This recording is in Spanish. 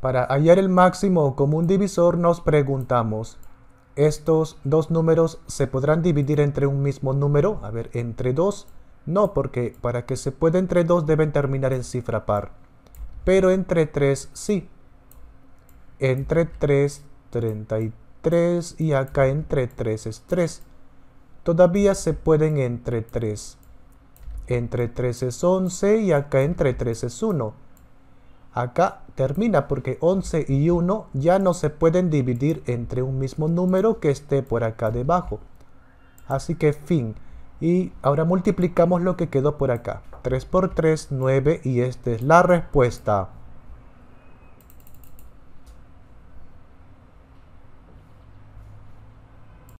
Para hallar el máximo común divisor nos preguntamos, ¿estos dos números se podrán dividir entre un mismo número? A ver, ¿entre dos? No, porque para que se pueda entre dos deben terminar en cifra par. Pero entre 3 sí. Entre 3, 33 y acá entre 3 es 3. Todavía se pueden entre 3. Entre 3 es 11 y acá entre 3 es 1 acá termina porque 11 y 1 ya no se pueden dividir entre un mismo número que esté por acá debajo. Así que fin. Y ahora multiplicamos lo que quedó por acá. 3 por 3, 9 y esta es la respuesta.